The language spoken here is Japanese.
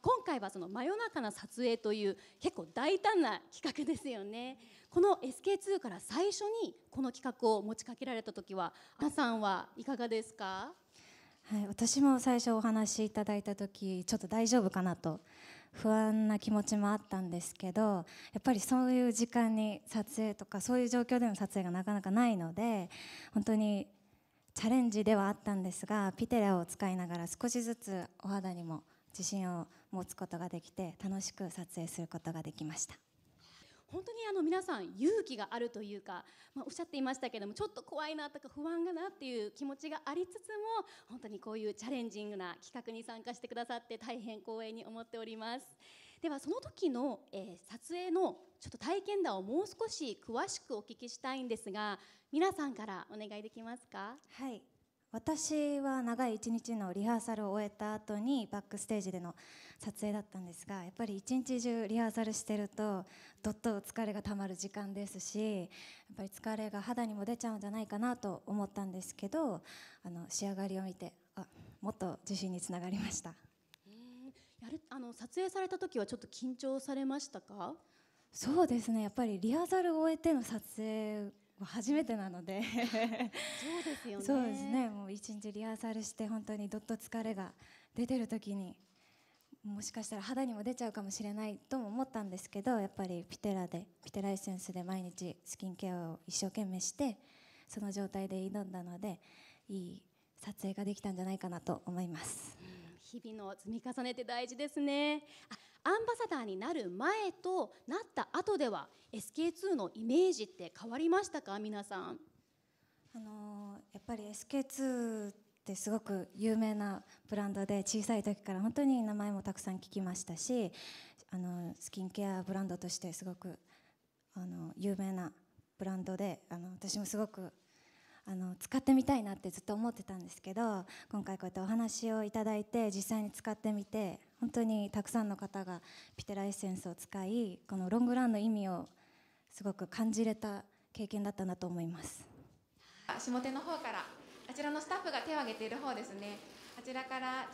今回はその真夜中の撮影という結構大胆な企画ですよねこの SK2 から最初にこの企画を持ちかけられた時は皆さんはいかがですかはい、私も最初お話しいただいた時ちょっと大丈夫かなと不安な気持ちもあったんですけどやっぱりそういう時間に撮影とかそういう状況での撮影がなかなかないので本当にチャレンジではあったんですがピテラを使いながら少しずつお肌にも自信を持つことができて楽しく撮影することができました本当にあの皆さん勇気があるというか、まあ、おっしゃっていましたけどもちょっと怖いなとか不安がなっていう気持ちがありつつも本当にこういうチャレンジングな企画に参加してくださって大変光栄に思っておりますではその時の、えー、撮影のちょっと体験談をもう少し詳しくお聞きしたいんですが皆さんからお願いできますかはい私は長い一日のリハーサルを終えた後にバックステージでの撮影だったんですがやっぱり一日中リハーサルしてるとどっと疲れがたまる時間ですしやっぱり疲れが肌にも出ちゃうんじゃないかなと思ったんですけどあの仕上がりを見てあもっと自信につながりました。やるあの撮影された時はちょっと緊張されましたかそうですねやっぱりリハーサルを終えての撮影初めてなのでそうですよねそうですねもう一日リハーサルして本当にどっと疲れが出てる時にもしかしたら肌にも出ちゃうかもしれないとも思ったんですけどやっぱりピテラでピテラエッセンスで毎日スキンケアを一生懸命してその状態で挑んだのでいい撮影ができたんじゃないかなと思います。日々の積み重ねって大事ですねアンバサダーになる前となった後では SK2 のイメージって変わりましたか皆さんあのやっぱり SK2 ってすごく有名なブランドで小さい時から本当に名前もたくさん聞きましたしあのスキンケアブランドとしてすごくあの有名なブランドであの私もすごくあの使ってみたいなってずっと思ってたんですけど今回こうやってお話をいただいて実際に使ってみて本当にたくさんの方がピテラエッセンスを使いこのロングランの意味をすごく感じれた経験だったなと思います下手の方からあちらのスタッフが手を挙げている方ですねあちらから